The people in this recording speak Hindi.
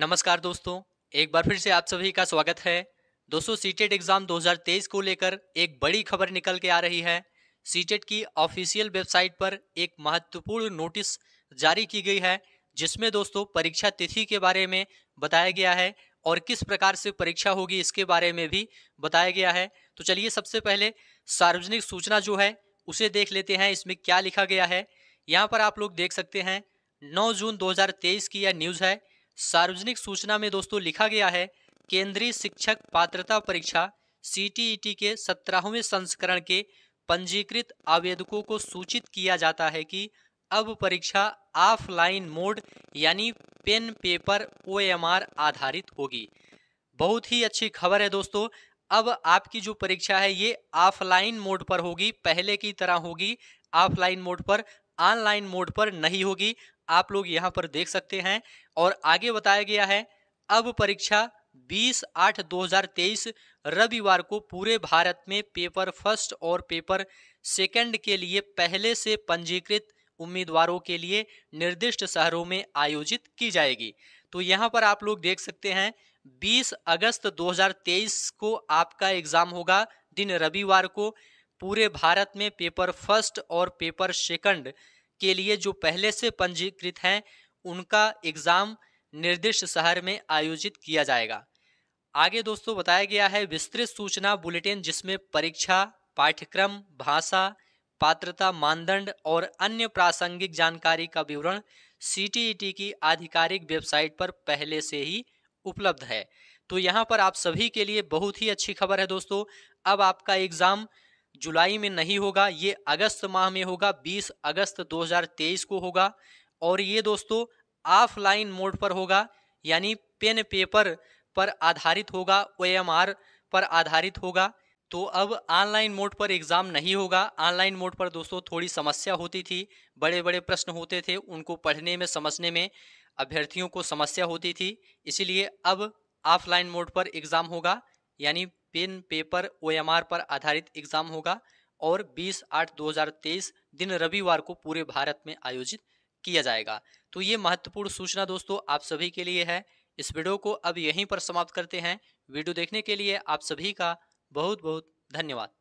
नमस्कार दोस्तों एक बार फिर से आप सभी का स्वागत है दोस्तों सीटेट एग्जाम 2023 को लेकर एक बड़ी खबर निकल के आ रही है सीटेट e की ऑफिशियल वेबसाइट पर एक महत्वपूर्ण नोटिस जारी की गई है जिसमें दोस्तों परीक्षा तिथि के बारे में बताया गया है और किस प्रकार से परीक्षा होगी इसके बारे में भी बताया गया है तो चलिए सबसे पहले सार्वजनिक सूचना जो है उसे देख लेते हैं इसमें क्या लिखा गया है यहाँ पर आप लोग देख सकते हैं 9 जून 2023 की यह न्यूज़ है सार्वजनिक सूचना में दोस्तों लिखा गया है केंद्रीय शिक्षक पात्रता परीक्षा सी e के सत्रहवें संस्करण के पंजीकृत आवेदकों को सूचित किया जाता है कि अब परीक्षा ऑफलाइन मोड यानी पेन पेपर ओ आधारित होगी बहुत ही अच्छी खबर है दोस्तों अब आपकी जो परीक्षा है ये ऑफलाइन मोड पर होगी पहले की तरह होगी ऑफलाइन मोड पर ऑनलाइन मोड पर नहीं होगी आप लोग यहाँ पर देख सकते हैं और आगे बताया गया है अब परीक्षा 20 आठ 2023 रविवार को पूरे भारत में पेपर फर्स्ट और पेपर सेकंड के लिए पहले से पंजीकृत उम्मीदवारों के लिए निर्दिष्ट शहरों में आयोजित की जाएगी तो यहाँ पर आप लोग देख सकते हैं 20 अगस्त 2023 को आपका एग्जाम होगा दिन रविवार को पूरे भारत में पेपर फर्स्ट और पेपर सेकंड के लिए जो पहले से पंजीकृत हैं उनका एग्ज़ाम निर्दिष्ट शहर में आयोजित किया जाएगा आगे दोस्तों बताया गया है विस्तृत सूचना बुलेटिन जिसमें परीक्षा पाठ्यक्रम भाषा पात्रता मानदंड और अन्य प्रासंगिक जानकारी का विवरण सी e की आधिकारिक वेबसाइट पर पहले से ही उपलब्ध है तो यहाँ पर आप सभी के लिए बहुत ही अच्छी खबर है दोस्तों अब आपका एग्ज़ाम जुलाई में नहीं होगा ये अगस्त माह में होगा 20 अगस्त 2023 को होगा और ये दोस्तों ऑफलाइन मोड पर होगा यानी पेन पेपर पर आधारित होगा ओ पर आधारित होगा तो अब ऑनलाइन मोड पर एग्ज़ाम नहीं होगा ऑनलाइन मोड पर दोस्तों थोड़ी समस्या होती थी बड़े बड़े प्रश्न होते थे उनको पढ़ने में समझने में अभ्यर्थियों को समस्या होती थी इसीलिए अब ऑफलाइन मोड पर एग्ज़ाम होगा यानी पेन पेपर ओएमआर पर आधारित एग्जाम होगा और 20 आठ 2023 दिन रविवार को पूरे भारत में आयोजित किया जाएगा तो ये महत्वपूर्ण सूचना दोस्तों आप सभी के लिए है इस वीडियो को अब यहीं पर समाप्त करते हैं वीडियो देखने के लिए आप सभी का बहुत बहुत धन्यवाद